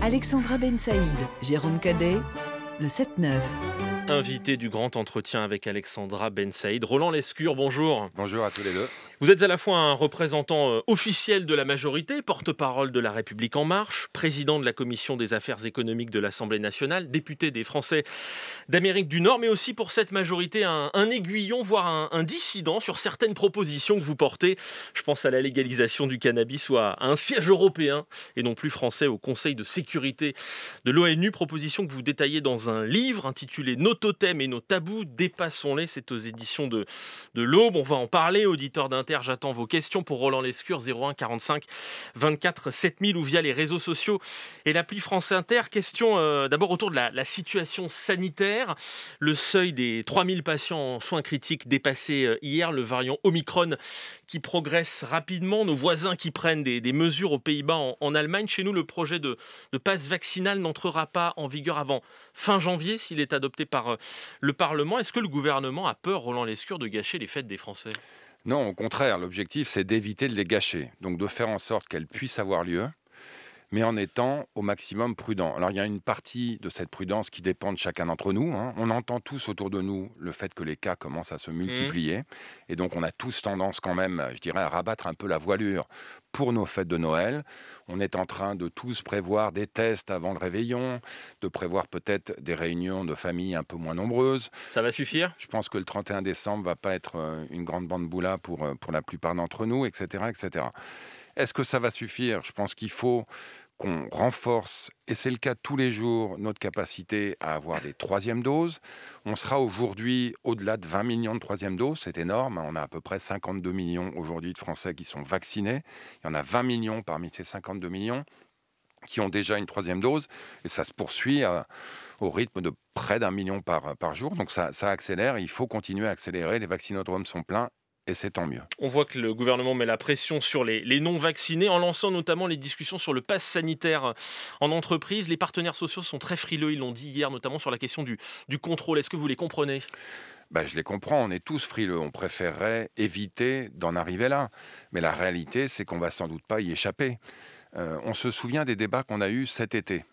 Alexandra Ben Saïd, Jérôme Cadet, le 7-9 invité du grand entretien avec Alexandra Ben Saïd. Roland Lescure, bonjour. Bonjour à tous les deux. Vous êtes à la fois un représentant euh, officiel de la majorité, porte-parole de La République En Marche, président de la Commission des affaires économiques de l'Assemblée nationale, député des Français d'Amérique du Nord, mais aussi pour cette majorité un, un aiguillon, voire un, un, dissident sur certaines propositions que vous portez. Je pense à la légalisation du cannabis soit à un siège européen et non plus français au Conseil de sécurité de l'ONU, proposition que vous détaillez dans un livre intitulé Notre totems et nos tabous, dépassons-les. C'est aux éditions de, de l'Aube. On va en parler. Auditeur d'Inter, j'attends vos questions pour Roland Lescure, 01 45 24 7000 ou via les réseaux sociaux et l'appli France Inter. Question euh, d'abord autour de la, situation sanitaire. Le seuil des 3000 patients en soins critiques dépassé euh, hier, le variant Omicron qui progresse rapidement, nos voisins qui prennent des, mesures aux Pays-Bas, en, Allemagne. Chez nous, le projet de, de passe vaccinal n'entrera pas en vigueur avant fin janvier s'il est adopté par euh, le Parlement. Est-ce que le gouvernement a peur, Roland Lescure, de gâcher les fêtes des Français Non, au contraire, l'objectif c'est d'éviter de les gâcher, donc de faire en sorte qu'elles puissent avoir lieu mais en étant au maximum prudent. Alors il y a une partie de cette prudence qui dépend de chacun d'entre nous. Hein. On entend tous autour de nous le fait que les cas commencent à se mmh. multiplier, et donc on a tous tendance quand même, je dirais, à rabattre un peu la voilure pour nos fêtes de Noël. On est en train de tous prévoir des tests avant le réveillon, de prévoir peut-être des réunions de famille un peu moins nombreuses. Ça va suffire Je pense que le 31 décembre va pas être euh, une grande bande boula pour, euh, pour la plupart d'entre nous, etc. etc. Est-ce que ça va suffire Je pense qu'il faut qu'on renforce, et c'est le cas tous les jours, notre capacité à avoir des troisièmes doses. On sera aujourd'hui au-delà de 20 millions de troisièmes doses, c'est énorme. Hein. On a à peu près 52 millions aujourd'hui de Français qui sont vaccinés. Il y en a 20 millions parmi ces 52 millions qui ont déjà une troisième dose, et ça se poursuit euh, au rythme de près d'un million par, jour. Donc ça, ça accélère, il faut continuer à accélérer, les vaccinodromes sont pleins, et c'est tant mieux. On voit que le gouvernement met la pression sur les, non-vaccinés en lançant notamment les discussions sur le pass sanitaire en entreprise. Les partenaires sociaux sont très frileux, ils l'ont dit hier, notamment sur la question du, contrôle. Est-ce que vous les comprenez ben, je les comprends, on est tous frileux, on préférerait éviter d'en arriver là. Mais la réalité, c'est qu'on va sans doute pas y échapper. Euh, on se souvient des débats qu'on a eus cet été,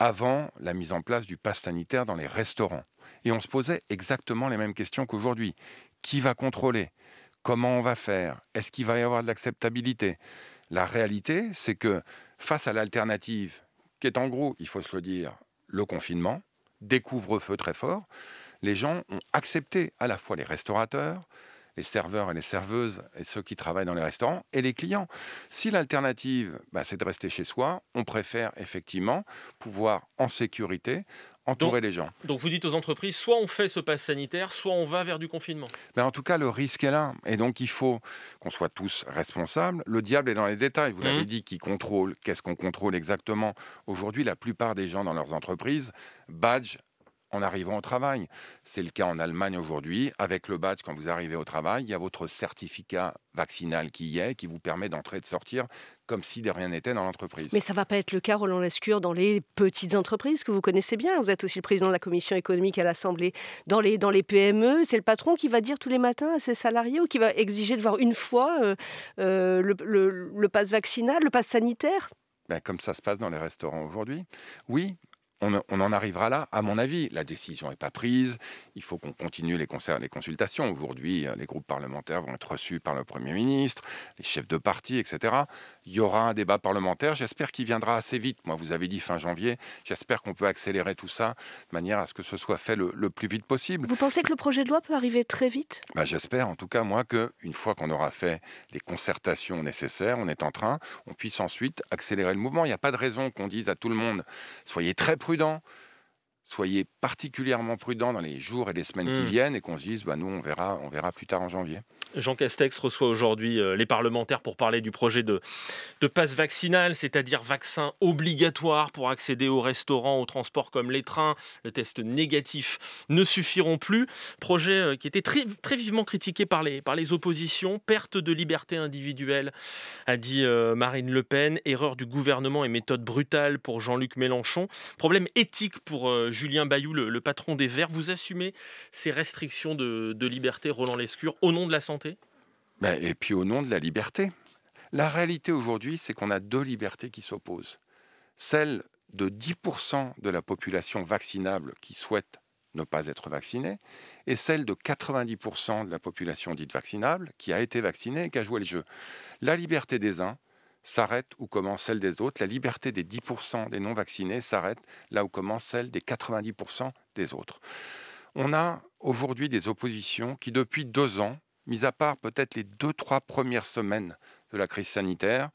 avant la mise en place du pass sanitaire dans les restaurants. Et on se posait exactement les mêmes questions qu'aujourd'hui. Qui va contrôler Comment on va faire Est-ce qu'il va y avoir de l'acceptabilité La réalité, c'est que face à l'alternative, qui est en gros, il faut se le dire, le confinement, découvre-feu très fort, les gens ont accepté à la fois les restaurateurs, les serveurs et les serveuses et ceux qui travaillent dans les restaurants et les clients. Si l'alternative, bah, c'est de rester chez soi, on préfère effectivement pouvoir en sécurité entourer les gens. Donc vous dites aux entreprises, soit on fait ce pass sanitaire, soit on va vers du confinement. Mais ben, en tout cas, le risque est là. Et donc il faut qu'on soit tous responsables. Le diable est dans les détails. Vous mhm. l'avez dit, qui contrôle Qu'est-ce qu'on contrôle exactement Aujourd'hui, la plupart des gens dans leurs entreprises badge en arrivant au travail. C'est le cas en Allemagne aujourd'hui. Avec le badge, quand vous arrivez au travail, il y a votre certificat vaccinal qui est, qui vous permet d'entrer et de sortir comme si de rien n'était dans l'entreprise. Mais ça ne va pas être le cas, Roland Lescure, dans les petites entreprises que vous connaissez bien. Vous êtes aussi le président de la commission économique à l'Assemblée. Dans les, dans les PME, c'est le patron qui va dire tous les matins à ses salariés ou qui va exiger de voir une fois euh, euh, le, le, passe vaccinal, le passe sanitaire ben, comme ça se passe dans les restaurants aujourd'hui. Oui, on, en arrivera là, à mon avis. La décision n'est pas prise. Il faut qu'on continue les, concerts, consultations. Aujourd'hui, euh, les groupes parlementaires vont être reçus par le Premier ministre, les chefs de parti, etc. Il y aura un débat parlementaire. J'espère qu'il viendra assez vite. Moi, vous avez dit fin janvier. J'espère qu'on peut accélérer tout ça de manière à ce que ce soit fait le, plus vite possible. Vous pensez que le projet de loi peut arriver très vite bah, J'espère, en tout cas, moi, qu'une fois qu'on aura fait les concertations nécessaires, on est en train, on puisse ensuite accélérer le mouvement. Il n'y a pas de raison qu'on dise à tout le monde, soyez très prudents prudent soyez particulièrement prudents dans les jours et les semaines qui mmh. viennent et qu'on se dise, bah, nous, on verra, on verra plus tard en janvier. Jean Castex reçoit aujourd'hui euh, les parlementaires pour parler du projet de, de passe vaccinal, c'est-à-dire vaccin obligatoire pour accéder aux restaurants, aux transports comme les trains. Le test négatif ne suffiront plus. Projet euh, qui était très, très vivement critiqué par les, par les oppositions. Perte de liberté individuelle, a dit euh, Marine Le Pen. Erreur du gouvernement et méthode brutale pour Jean-Luc Mélenchon. Problème éthique pour Julien Bayou, le, patron des Verts. Vous assumez ces restrictions de, liberté, Roland Lescure, au nom de la santé ben, Et puis au nom de la liberté. La réalité aujourd'hui, c'est qu'on a deux libertés qui s'opposent. Celle de 10% de la population vaccinable qui souhaite ne pas être vaccinée, et celle de 90% de la population dite vaccinable qui a été vaccinée et qui a joué le jeu. La liberté des uns, s'arrête où commence celle des autres. La liberté des 10% des non-vaccinés s'arrête là où commence celle des 90% des autres. On a aujourd'hui des oppositions qui, depuis deux ans, mis à part peut-être les deux, trois premières semaines de la crise sanitaire,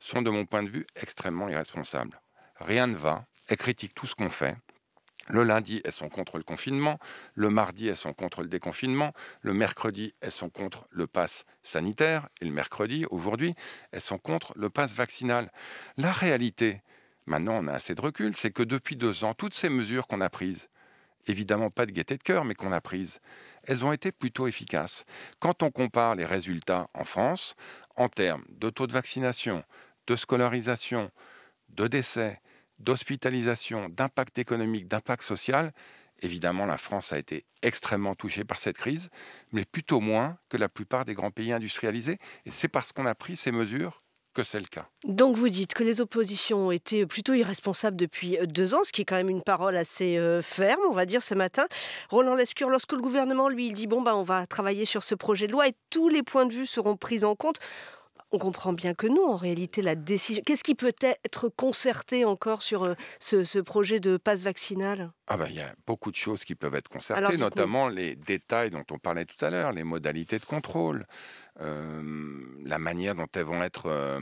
sont, de mon point de vue, extrêmement irresponsables. Rien ne va, elles critiquent tout ce qu'on fait, le lundi, elles sont contre le confinement. Le mardi, elles sont contre le déconfinement. Le mercredi, elles sont contre le pass sanitaire. Et le mercredi, aujourd'hui, elles sont contre le pass vaccinal. La réalité, maintenant on a assez de recul, c'est que depuis deux ans, toutes ces mesures qu'on a prises, évidemment pas de gaieté de cœur, mais qu'on a prises, elles ont été plutôt efficaces. Quand on compare les résultats en France, en termes de taux de vaccination, de scolarisation, de décès, d'hospitalisation, d'impact économique, d'impact social, évidemment la France a été extrêmement touchée par cette crise, mais plutôt moins que la plupart des grands pays industrialisés. Et c'est parce qu'on a pris ces mesures que c'est le cas. Donc vous dites que les oppositions ont été plutôt irresponsables depuis deux ans, ce qui est quand même une parole assez euh, ferme, on va dire, ce matin. Roland Lescure, lorsque le gouvernement, lui, dit, bon, bah, on va travailler sur ce projet de loi et tous les points de vue seront pris en compte, on comprend bien que non. En réalité, la décision. Qu'est-ce qui peut être concerté encore sur euh, ce, projet de passe vaccinal Ah bah, il y a beaucoup de choses qui peuvent être concertées, notamment les détails dont on parlait tout à l'heure, les modalités de contrôle, euh, la manière dont elles vont être. Euh,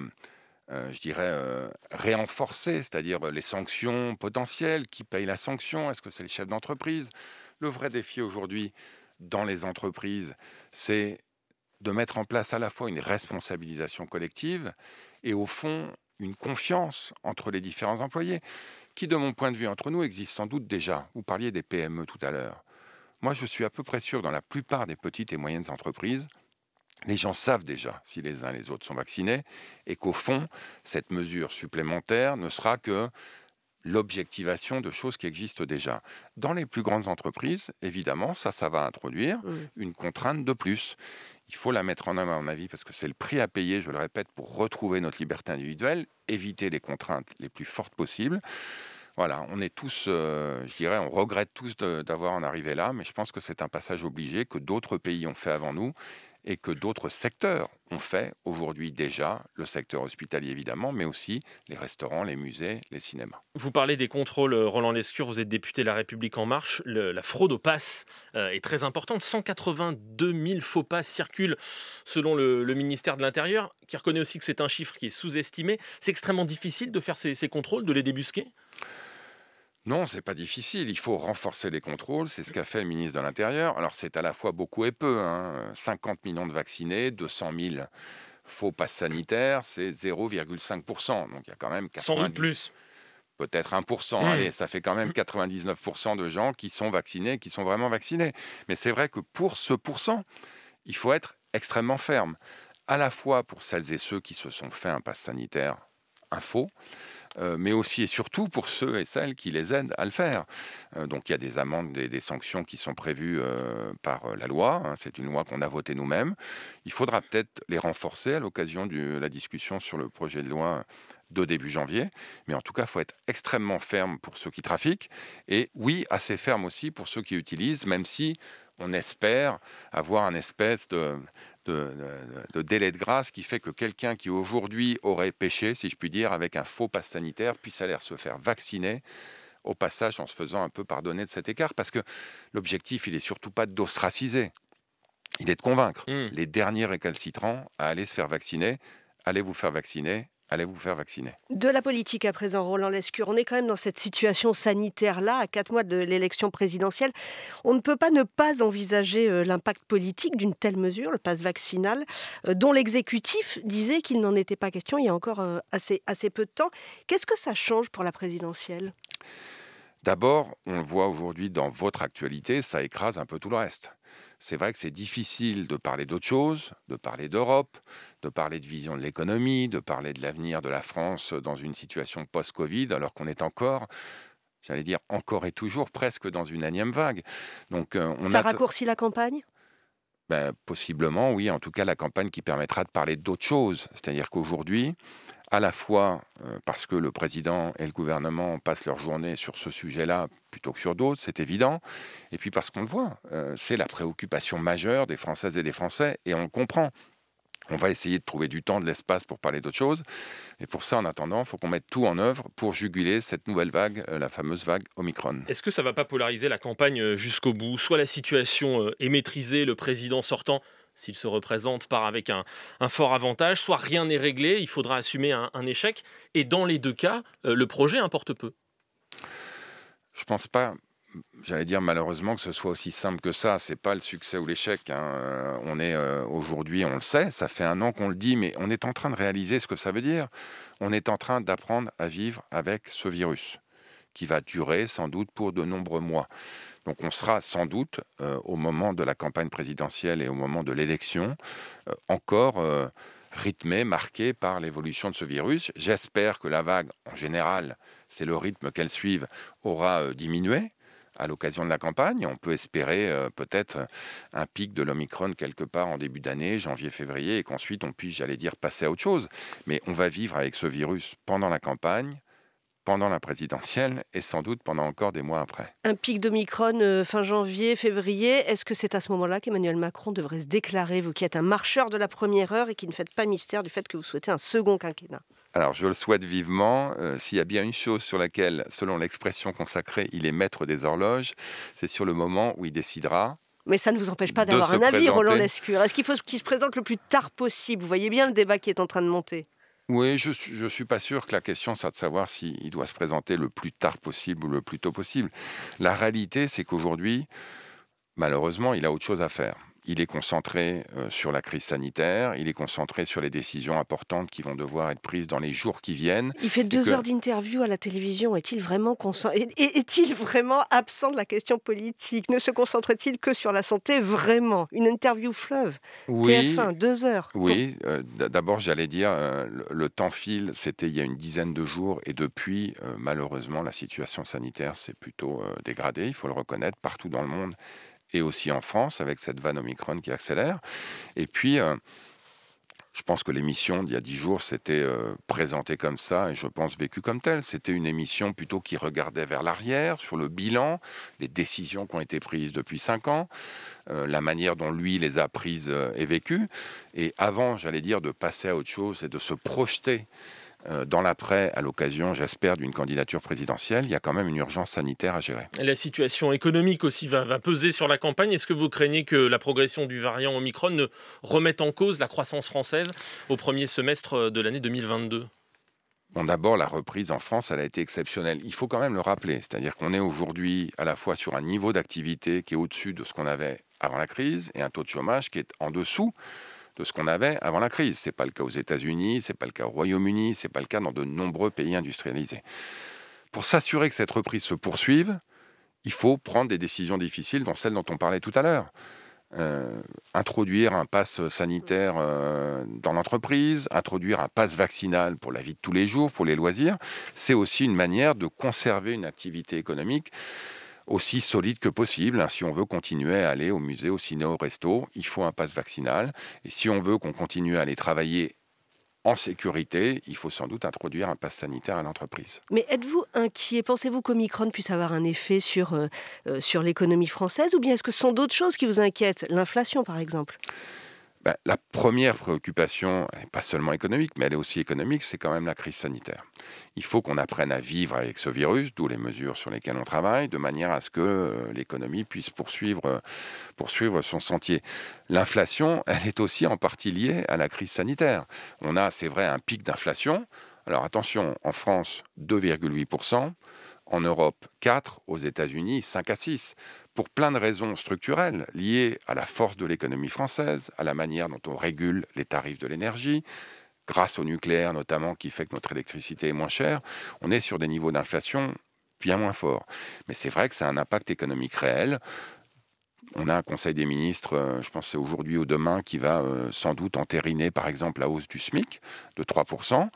je dirais, euh, c'est-à-dire les sanctions potentielles, qui paye la sanction, est-ce que c'est le chef d'entreprise Le vrai défi aujourd'hui dans les entreprises, c'est de mettre en place à la fois une responsabilisation collective et au fond une confiance entre les différents employés, qui de mon point de vue entre nous existe sans doute déjà. Vous parliez des PME tout à l'heure. Moi, je suis à peu près sûr, dans la plupart des petites et moyennes entreprises, les gens savent déjà si les uns et les autres sont vaccinés et qu'au fond, cette mesure supplémentaire ne sera que l'objectivation de choses qui existent déjà. Dans les plus grandes entreprises, évidemment, ça, ça va introduire mmh. une contrainte de plus. Il faut la mettre en œuvre, à mon avis, parce que c'est le prix à payer, je le répète, pour retrouver notre liberté individuelle, éviter les contraintes les plus fortes possibles. Voilà, on est tous, euh, je dirais, on regrette tous d'avoir en arrivé là, mais je pense que c'est un passage obligé que d'autres pays ont fait avant nous et que d'autres secteurs ont fait aujourd'hui déjà, le secteur hospitalier évidemment, mais aussi les restaurants, les musées, les cinémas. Vous parlez des contrôles, euh, Roland Lescure, vous êtes député de La République En Marche. la fraude au pass euh, est très importante. 182 000 faux passes circulent selon le, ministère de l'Intérieur, qui reconnaît aussi que c'est un chiffre qui est sous-estimé. C'est extrêmement difficile de faire ces contrôles, de les débusquer non, c'est pas difficile. Il faut renforcer les contrôles. C'est ce qu'a fait le ministre de l'Intérieur. Alors, c'est à la fois beaucoup et peu. 50 hein. millions de vaccinés, 200 000 faux passes sanitaires, c'est 0,5%. Donc, il y a quand même 90... plus. Peut-être 1%. Hmm. Allez, ça fait quand même 99% hmm. de gens qui sont vaccinés, qui sont vraiment vaccinés. Mais c'est vrai que pour ce pourcent, il faut être extrêmement ferme. À la fois pour celles et ceux qui se sont fait un pass sanitaire, un faux, euh, mais aussi et surtout pour ceux et celles qui les aident à le faire. Euh, donc il y a des amendes, des, des sanctions qui sont prévues euh, par la loi. Hein. C'est une loi qu'on a votée nous-mêmes. Il faudra peut-être les renforcer à l'occasion de la discussion sur le projet de loi de début janvier. Mais en tout cas, il faut être extrêmement ferme pour ceux qui trafiquent et oui, assez ferme aussi pour ceux qui utilisent, même si on espère avoir un espèce de de, délai de grâce qui fait que quelqu'un qui aujourd'hui aurait péché, si je puis dire, avec un faux passe sanitaire, puisse aller se faire vacciner au passage en se faisant un peu pardonner de cet écart, parce que l'objectif, il n'est surtout pas d'ostraciser, il est de convaincre mmh. les derniers récalcitrants à aller se faire vacciner, allez vous faire vacciner, allez vous faire vacciner. De la politique à présent, Roland Lescure, on est quand même dans cette situation sanitaire-là, à quatre mois de l'élection présidentielle. On ne peut pas ne pas envisager euh, l'impact politique d'une telle mesure, le passe vaccinal, euh, dont l'exécutif disait qu'il n'en était pas question il y a encore euh, assez, assez peu de temps. Qu'est-ce que ça change pour la présidentielle D'abord, on le voit aujourd'hui dans votre actualité, ça écrase un peu tout le reste c'est vrai que c'est difficile de parler d'autre chose, de parler d'Europe, de parler de vision de l'économie, de parler de l'avenir de la France dans une situation post-Covid, alors qu'on est encore j'allais dire encore et toujours presque dans une énième vague. Donc euh, on ça raccourcit la campagne ben, possiblement, oui. En tout cas, la campagne qui permettra de parler d'autre chose. C'est-à-dire qu'aujourd'hui, à la fois euh, parce que le président et le gouvernement passent leur journée sur ce sujet-là plutôt que sur d'autres, c'est évident, et puis parce qu'on le voit, euh, c'est la préoccupation majeure des Françaises et des Français, et on le comprend. On va essayer de trouver du temps, de l'espace pour parler d'autres choses. Et pour ça, en attendant, il faut qu'on mette tout en œuvre pour juguler cette nouvelle vague, euh, la fameuse vague Omicron. Est-ce que ça ne va pas polariser la campagne jusqu'au bout Soit la situation est maîtrisée, le président sortant s'il se représente, par avec un, fort avantage, soit rien n'est réglé, il faudra assumer un, échec. Et dans les deux cas, euh, le projet importe peu. Je ne pense pas. J'allais dire malheureusement que ce soit aussi simple que ça. n'est pas le succès ou l'échec. Hein. Euh, on est euh, aujourd'hui, on le sait, ça fait un an qu'on le dit, mais on est en train de réaliser ce que ça veut dire. On est en train d'apprendre à vivre avec ce virus qui va durer sans doute pour de nombreux mois. Donc on sera sans doute euh, au moment de la campagne présidentielle et au moment de l'élection euh, encore euh, rythmé, marqué par l'évolution de ce virus. J'espère que la vague, en général, c'est le rythme qu'elle suive, aura diminué à l'occasion de la campagne. On peut espérer peut-être un pic de l'Omicron quelque part en début d'année, janvier-février, et qu'ensuite on puisse, j'allais dire, passer à autre chose. Mais on va vivre avec ce virus pendant la campagne, pendant la présidentielle et sans doute pendant encore des mois après. Un pic d'Omicron euh, fin janvier, février. Est-ce que c'est à ce moment-là qu'Emmanuel Macron devrait se déclarer, vous qui êtes un marcheur de la première heure et qui ne faites pas mystère du fait que vous souhaitez un second quinquennat alors, je le souhaite vivement. Euh, s'il y a bien une chose sur laquelle, selon l'expression consacrée, il est maître des horloges, c'est sur le moment où il décidera, mais ça ne vous empêche pas d'avoir un avis, Roland Lescure. Est-ce qu'il faut qu'il se présente le plus tard possible Vous voyez bien le débat qui est en train de monter. Oui, je ne suis pas sûr que la question soit de savoir s'il doit se présenter le plus tard possible ou le plus tôt possible. La réalité, c'est qu'aujourd'hui, malheureusement, il a autre chose à faire il est concentré euh, sur la crise sanitaire, il est concentré sur les décisions importantes qui vont devoir être prises dans les jours qui viennent. Il fait deux heures d'interview à la télévision. Est-il vraiment, est vraiment absent de la question politique Ne se t il que sur la santé Vraiment Une interview fleuve. Oui, TF1, deux heures. Oui, euh, d'abord, j'allais dire, euh, le, temps file. C'était il y a une dizaine de jours. Et depuis, malheureusement, la situation sanitaire s'est plutôt dégradée, il faut le reconnaître, partout dans le monde et aussi en France avec cette vanne Omicron qui accélère. Et puis. Euh, je pense que l'émission d'il y a dix jours s'était euh, présentée comme ça et je pense vécue comme telle. C'était une émission plutôt qui regardait vers l'arrière, sur le bilan, les décisions qui ont été prises depuis cinq ans, euh, la manière dont lui les a prises et vécues. Et avant, j'allais dire, de passer à autre chose et de se projeter euh, dans l'après, à l'occasion, j'espère, d'une candidature présidentielle, il y a quand même une urgence sanitaire à gérer. La situation économique aussi va, peser sur la campagne. Est-ce que vous craignez que la progression du variant Omicron ne remette en cause la croissance française au premier semestre de l'année 2022 d'abord, la reprise en France, elle a été exceptionnelle. Il faut quand même le rappeler. C'est-à-dire qu'on est aujourd'hui à la fois sur un niveau d'activité qui est au-dessus de ce qu'on avait avant la crise et un taux de chômage qui est en dessous ce qu'on avait avant la crise. Ce n'est pas le cas aux États-Unis, ce n'est pas le cas au Royaume-Uni, ce n'est pas le cas dans de nombreux pays industrialisés. Pour s'assurer que cette reprise se poursuive, il faut prendre des décisions difficiles, dont celles dont on parlait tout à l'heure. Euh, introduire un pass sanitaire euh, dans l'entreprise, introduire un pass vaccinal pour la vie de tous les jours, pour les loisirs, c'est aussi une manière de conserver une activité économique aussi solide que possible. Hein, si on veut continuer à aller au musée, au ciné, au resto, il faut un passe vaccinal. Et si on veut qu'on continue à aller travailler en sécurité, il faut sans doute introduire un pass sanitaire à l'entreprise. Mais êtes-vous inquiet Pensez-vous qu'Omicron puisse avoir un effet sur, euh, euh, sur l'économie française Ou bien est-ce que ce sont d'autres choses qui vous inquiètent L'inflation, par exemple bah, la première préoccupation, elle pas seulement économique, mais elle est aussi économique, c'est quand même la crise sanitaire. Il faut qu'on apprenne à vivre avec ce virus, d'où les mesures sur lesquelles on travaille, de manière à ce que euh, l'économie puisse poursuivre, euh, poursuivre son sentier. L'inflation, elle est aussi en partie liée à la crise sanitaire. On a, c'est vrai, un pic d'inflation. Alors attention, en France, 2,8%, en Europe, 4%, aux États-Unis, 5 à 6% pour plein de raisons structurelles liées à la force de l'économie française, à la manière dont on régule les tarifs de l'énergie, grâce au nucléaire notamment qui fait que notre électricité est moins chère, on est sur des niveaux d'inflation bien moins forts. Mais c'est vrai que ça a un impact économique réel on a un Conseil des ministres, euh, je pense c'est aujourd'hui ou demain, qui va euh, sans doute entériner par exemple la hausse du SMIC de 3%. Bah,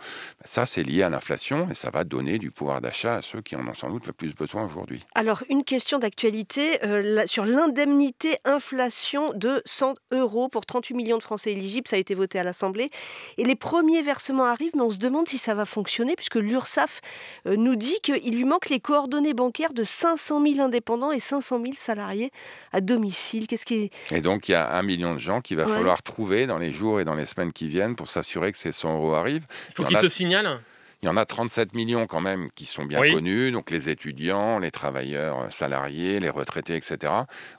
ça, c'est lié à l'inflation et ça va donner du pouvoir d'achat à ceux qui en ont sans doute le plus besoin aujourd'hui. Alors, une question d'actualité euh, sur l'indemnité inflation de 100 euros pour 38 millions de Français éligibles. Ça a été voté à l'Assemblée. Et les premiers versements arrivent, mais on se demande si ça va fonctionner puisque l'URSAF nous dit qu'il lui manque les coordonnées bancaires de 500 000 indépendants et 500 000 salariés à 2000. Qu'est-ce qui Et donc il y a un million de gens qu'il va falloir trouver dans les jours et dans les semaines qui viennent pour s'assurer que ces 100 euros arrivent. Il faut qu'ils se signalent. Il y en a 37 millions quand même qui sont bien connus, donc les étudiants, les travailleurs euh, salariés, les retraités, etc.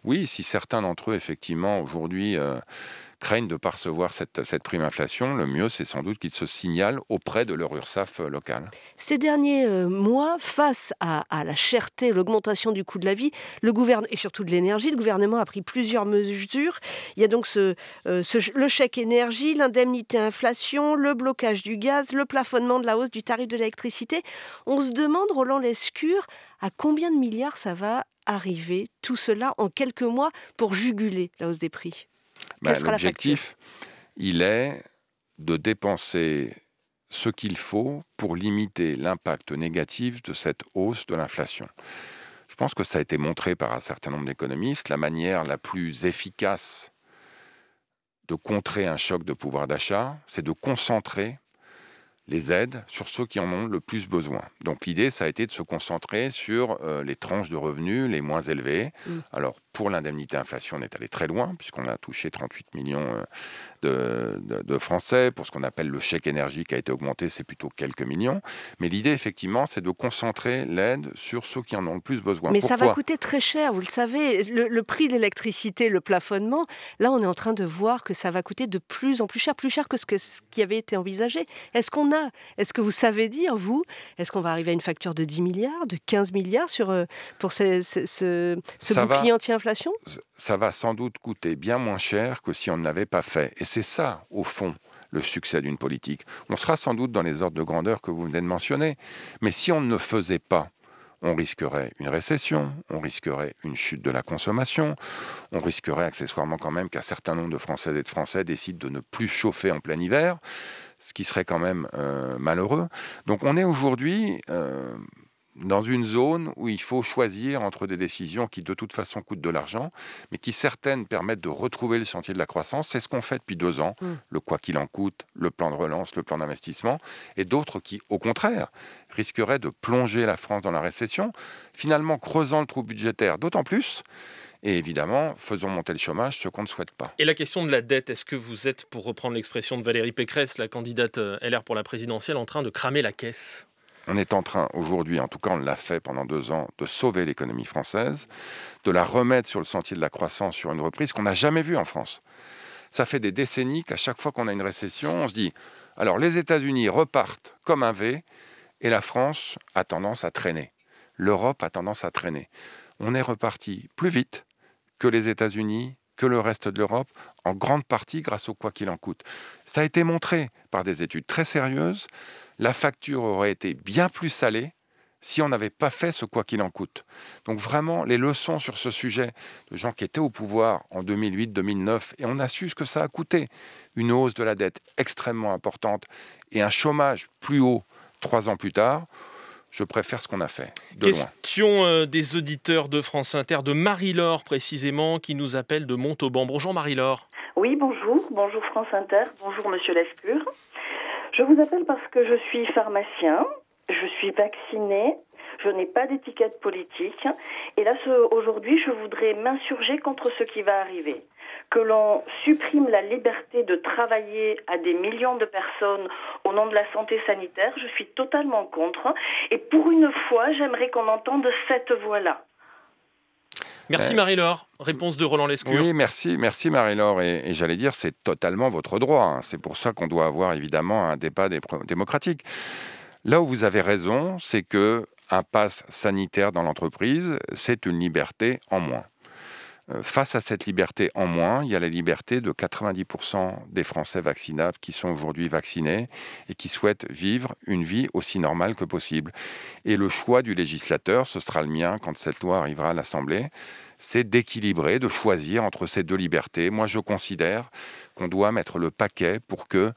Oui, si certains d'entre eux, effectivement, aujourd'hui, euh, craignent de percevoir cette, prime inflation, le mieux, c'est sans doute qu'ils se signalent auprès de leur URSAF local. Ces derniers euh, mois, face à, la cherté, l'augmentation du coût de la vie, le gouvernement, et surtout de l'énergie, le gouvernement a pris plusieurs mesures. Il y a donc euh, le chèque énergie, l'indemnité inflation, le blocage du gaz, le plafonnement de la hausse du tarif de l'électricité. On se demande, Roland Lescure, à combien de milliards ça va arriver, tout cela en quelques mois, pour juguler la hausse des prix bah, l'objectif, il est de dépenser ce qu'il faut pour limiter l'impact négatif de cette hausse de l'inflation. Je pense que ça a été montré par un certain nombre d'économistes. La manière la plus efficace de contrer un choc de pouvoir d'achat, c'est de concentrer les aides sur ceux qui en ont le plus besoin. Donc l'idée, ça a été de se concentrer sur euh, les tranches de revenus les moins élevées. Mmh. Alors pour l'indemnité inflation, on est allé très loin, puisqu'on a touché 38 millions euh, de, Français. Pour ce qu'on appelle le chèque énergie qui a été augmenté, c'est plutôt quelques millions. Mais l'idée, effectivement, c'est de concentrer l'aide sur ceux qui en ont le plus besoin. Mais ça va coûter très cher, vous le savez. Le, prix de l'électricité, le plafonnement, là, on est en train de voir que ça va coûter de plus en plus cher, plus cher que ce, que, ce qui avait été envisagé. Est-ce qu'on a, est-ce que vous savez dire, vous, est-ce qu'on va arriver à une facture de 10 milliards, de 15 milliards sur, euh, pour ce, ce, ce bouclier anti-inflation ça va sans doute coûter bien moins cher que si on n'avait pas fait. Et c'est ça, au fond, le succès d'une politique. On sera sans doute dans les ordres de grandeur que vous venez de mentionner, mais si on ne le faisait pas, on risquerait une récession, on risquerait une chute de la consommation, on risquerait accessoirement quand même qu'un certain nombre de Françaises et de Français décident de ne plus chauffer en plein hiver, ce qui serait quand même euh, malheureux. Donc on est aujourd'hui... Euh, dans une zone où il faut choisir entre des décisions qui de toute façon coûtent de l'argent, mais qui certaines permettent de retrouver le chantier de la croissance. C'est ce qu'on fait depuis deux ans, mmh. le quoi qu'il en coûte, le plan de relance, le plan d'investissement, et d'autres qui, au contraire, risqueraient de plonger la France dans la récession, finalement creusant le trou budgétaire d'autant plus. Et évidemment, faisons monter le chômage, ce qu'on ne souhaite pas. Et la question de la dette, est-ce que vous êtes, pour reprendre l'expression de Valérie Pécresse, la candidate euh, LR pour la présidentielle, en train de cramer la caisse on est en train aujourd'hui, en tout cas on l'a fait pendant deux ans, de sauver l'économie française, de la remettre sur le sentier de la croissance, sur une reprise qu'on n'a jamais vue en France. Ça fait des décennies qu'à chaque fois qu'on a une récession, on se dit, alors les États-Unis repartent comme un V et la France a tendance à traîner. L'Europe a tendance à traîner. On est reparti plus vite que les États-Unis, que le reste de l'Europe, en grande partie grâce au quoi qu'il en coûte. Ça a été montré par des études très sérieuses la facture aurait été bien plus salée si on n'avait pas fait ce quoi qu'il en coûte. Donc vraiment, les leçons sur ce sujet de gens qui étaient au pouvoir en 2008-2009, et on a su ce que ça a coûté, une hausse de la dette extrêmement importante et un chômage plus haut trois ans plus tard, je préfère ce qu'on a fait. De Question euh, des auditeurs de France Inter, de Marie-Laure précisément, qui nous appelle de Montauban. Bonjour Marie-Laure. Oui, bonjour. Bonjour France Inter. Bonjour Monsieur Lescure. Je vous appelle parce que je suis pharmacien, je suis vaccinée, je n'ai pas d'étiquette politique. Et là, aujourd'hui, je voudrais m'insurger contre ce qui va arriver. Que l'on supprime la liberté de travailler à des millions de personnes au nom de la santé sanitaire, je suis totalement contre. Et pour une fois, j'aimerais qu'on entende cette voix-là. Merci euh, Marie-Laure. Réponse de Roland Lescure. Oui, merci, merci Marie-Laure. Et, j'allais dire, c'est totalement votre droit. Hein. C'est pour ça qu'on doit avoir évidemment un débat démocratique. Là où vous avez raison, c'est que un pass sanitaire dans l'entreprise, c'est une liberté en moins. Euh, face à cette liberté en moins, il y a la liberté de 90% des Français vaccinables qui sont aujourd'hui vaccinés et qui souhaitent vivre une vie aussi normale que possible. Et le choix du législateur, ce sera le mien quand cette loi arrivera à l'Assemblée, c'est d'équilibrer, de choisir entre ces deux libertés. Moi, je considère qu'on doit mettre le paquet pour que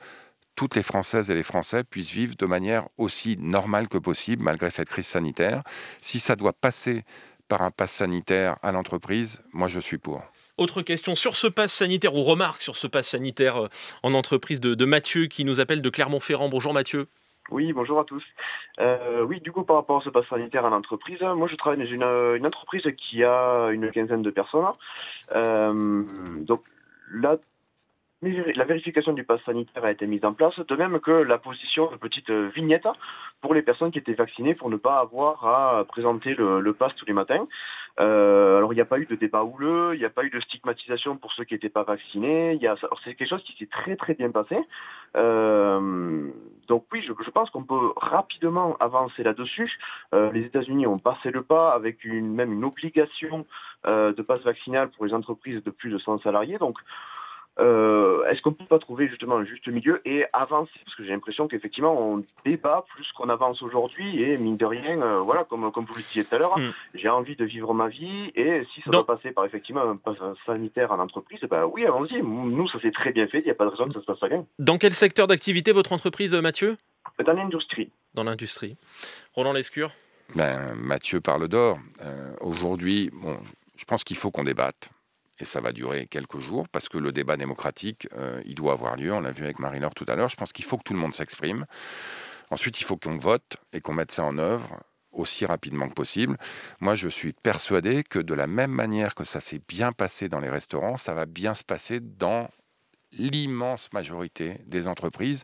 toutes les Françaises et les Français puissent vivre de manière aussi normale que possible malgré cette crise sanitaire. Si ça doit passer par un pass sanitaire à l'entreprise, moi je suis pour. Autre question sur ce pass sanitaire, ou remarque sur ce pass sanitaire euh, en entreprise de, Mathieu qui nous appelle de Clermont-Ferrand. Bonjour Mathieu. Oui, bonjour à tous. Euh, oui, du coup, par rapport à ce pass sanitaire à l'entreprise, moi je travaille dans une, euh, entreprise qui a une quinzaine de personnes. donc là, la vérification du pass sanitaire a été mise en place, de même que la position de petite vignette pour les personnes qui étaient vaccinées pour ne pas avoir à présenter le, pass tous les matins. Euh, alors il n'y a pas eu de débat houleux, il n'y a pas eu de stigmatisation pour ceux qui n'étaient pas vaccinés. C'est quelque chose qui s'est très très bien passé. Euh, donc oui, je, pense qu'on peut rapidement avancer là-dessus. Euh, les États-Unis ont passé le pas avec une, même une obligation de passe vaccinal pour les entreprises de plus de 100 salariés. Donc euh, est-ce qu'on peut pas trouver justement le juste milieu et avancer Parce que j'ai l'impression qu'effectivement on débat plus qu'on avance aujourd'hui et mine de rien, euh, voilà, comme, comme vous le disiez tout à l'heure, hmm. j'ai envie de vivre ma vie et si ça doit passer par effectivement un pass sanitaire en entreprise, bah oui, allons-y. Nous, ça s'est très bien fait, il n'y a pas de raison que ça se passe pas rien. Dans quel secteur d'activité votre entreprise, euh, Mathieu Dans l'industrie. Dans l'industrie. Roland Lescure ben, Mathieu parle d'or. aujourd'hui, bon, je pense qu'il faut qu'on débatte et ça va durer quelques jours, parce que le débat démocratique, euh, il doit avoir lieu, on l'a vu avec Marie-Laure tout à l'heure, je pense qu'il faut que tout le monde s'exprime. Ensuite, il faut qu'on vote et qu'on mette ça en œuvre aussi rapidement que possible. Moi, je suis persuadé que de la même manière que ça s'est bien passé dans les restaurants, ça va bien se passer dans l'immense majorité des entreprises.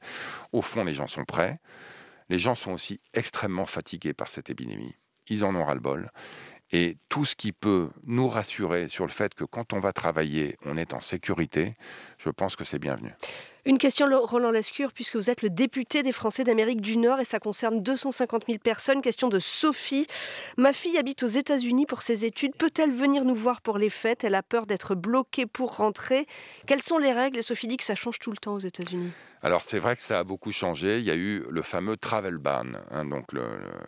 Au fond, les gens sont prêts. Les gens sont aussi extrêmement fatigués par cette épidémie. Ils en ont ras-le-bol. Et tout ce qui peut nous rassurer sur le fait que quand on va travailler, on est en sécurité, je pense que c'est bienvenu. Une question, Roland Lascure, puisque vous êtes le député des Français d'Amérique du Nord et ça concerne 250 000 personnes. Question de Sophie. Ma fille habite aux États-Unis pour ses études. Peut-elle venir nous voir pour les fêtes Elle a peur d'être bloquée pour rentrer. Quelles sont les règles Sophie dit que ça change tout le temps aux États-Unis. Alors c'est vrai que ça a beaucoup changé. Il y a eu le fameux travel ban, hein, donc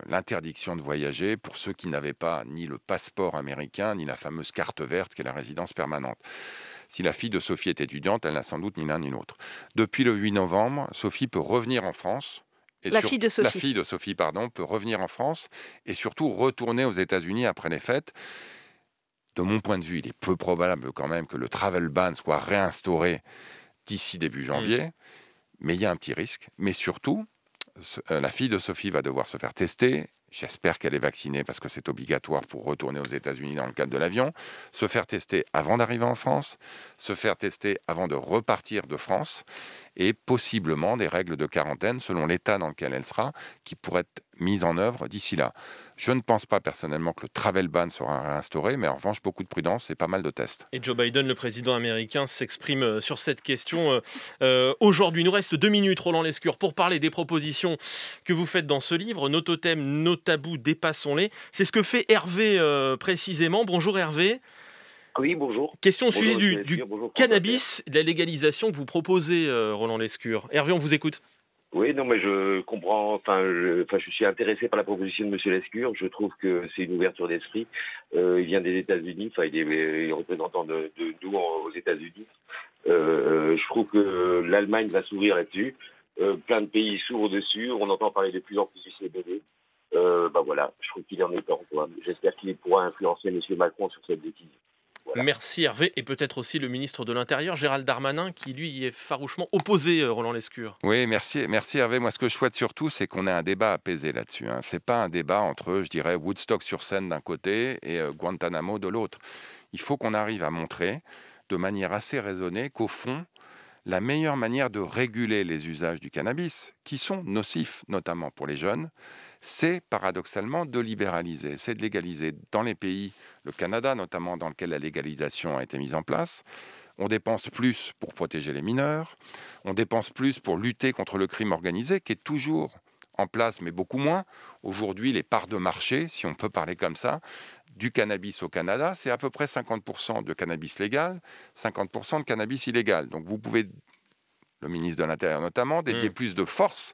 l'interdiction de voyager pour ceux qui n'avaient pas ni le passeport américain ni la fameuse carte verte qui est la résidence permanente. Si la fille de Sophie est étudiante, elle n'a sans doute ni l'un ni l'autre. Depuis le 8 novembre, Sophie peut revenir en France. Et la, fille de Sophie. pardon, peut revenir en France et surtout retourner aux États-Unis après les fêtes. De mon point de vue, il est peu probable quand même que le travel ban soit réinstauré d'ici début hmm. janvier, mais il y a un petit risque. Mais surtout, euh, la fille de Sophie va devoir se faire tester J'espère qu'elle est vaccinée parce que c'est obligatoire pour retourner aux États-Unis dans le cadre de l'avion. Se faire tester avant d'arriver en France, se faire tester avant de repartir de France et possiblement des règles de quarantaine selon l'état dans lequel elle sera qui pourraient être mises en œuvre d'ici là. Je ne pense pas personnellement que le travel ban sera réinstauré, mais en revanche, beaucoup de prudence et pas mal de tests. Et Joe Biden, le président américain, s'exprime euh, sur cette question euh, euh, aujourd'hui. Il nous reste deux minutes, Roland Lescure, pour parler des propositions que vous faites dans ce livre. notre thème, tabou, dépassons-les. C'est ce que fait Hervé euh, précisément. Bonjour Hervé. Oui, bonjour. Question au sujet du, cannabis, de la légalisation que vous proposez, euh, Roland Lescure. Hervé, on vous écoute. Oui, non, mais je comprends. Enfin, je, suis intéressé par la proposition de M. Lescure. Je trouve que c'est une ouverture d'esprit. Euh, il vient des États-Unis. Enfin, il est, représentant de, nous aux États-Unis. je trouve que l'Allemagne va s'ouvrir là-dessus. plein de pays s'ouvrent dessus. On entend parler de plus en plus du CBD. Euh, bah voilà, je crois qu'il en est temps. J'espère qu'il pourra influencer M. Macron sur cette décision. Merci Hervé, et peut-être aussi le ministre de l'Intérieur, Gérald Darmanin, qui lui est farouchement opposé, euh, Roland Lescure. Oui, merci, merci Hervé. Moi, ce que je souhaite surtout, c'est qu'on ait un débat apaisé là-dessus. Hein. Ce n'est pas un débat entre, je dirais, Woodstock sur scène d'un côté et euh, Guantanamo de l'autre. Il faut qu'on arrive à montrer, de manière assez raisonnée, qu'au fond, la meilleure manière de réguler les usages du cannabis, qui sont nocifs notamment pour les jeunes, c'est paradoxalement de libéraliser, c'est de légaliser. Dans les pays, le Canada notamment, dans lequel la légalisation a été mise en place, on dépense plus pour protéger les mineurs, on dépense plus pour lutter contre le crime organisé, qui est toujours en place, mais beaucoup moins. Aujourd'hui, les parts de marché, si on peut parler comme ça, du cannabis au Canada, c'est à peu près 50% de cannabis légal, 50% de cannabis illégal. Donc vous pouvez, le ministre de l'Intérieur notamment, dédier hmm. plus de force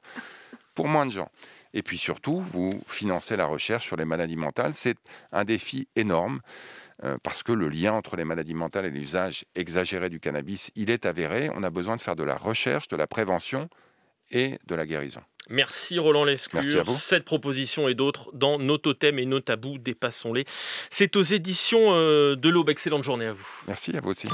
pour moins de gens. Et puis surtout, vous financez la recherche sur les maladies mentales. C'est un défi énorme euh, parce que le lien entre les maladies mentales et l'usage exagéré du cannabis, il est avéré. On a besoin de faire de la recherche, de la prévention et de la guérison. Merci Roland Lescure. Merci Cette proposition et d'autres dans nos totems et nos tabous, dépassons-les. C'est aux éditions euh, de l'Aube. Excellente journée à vous. Merci à vous aussi.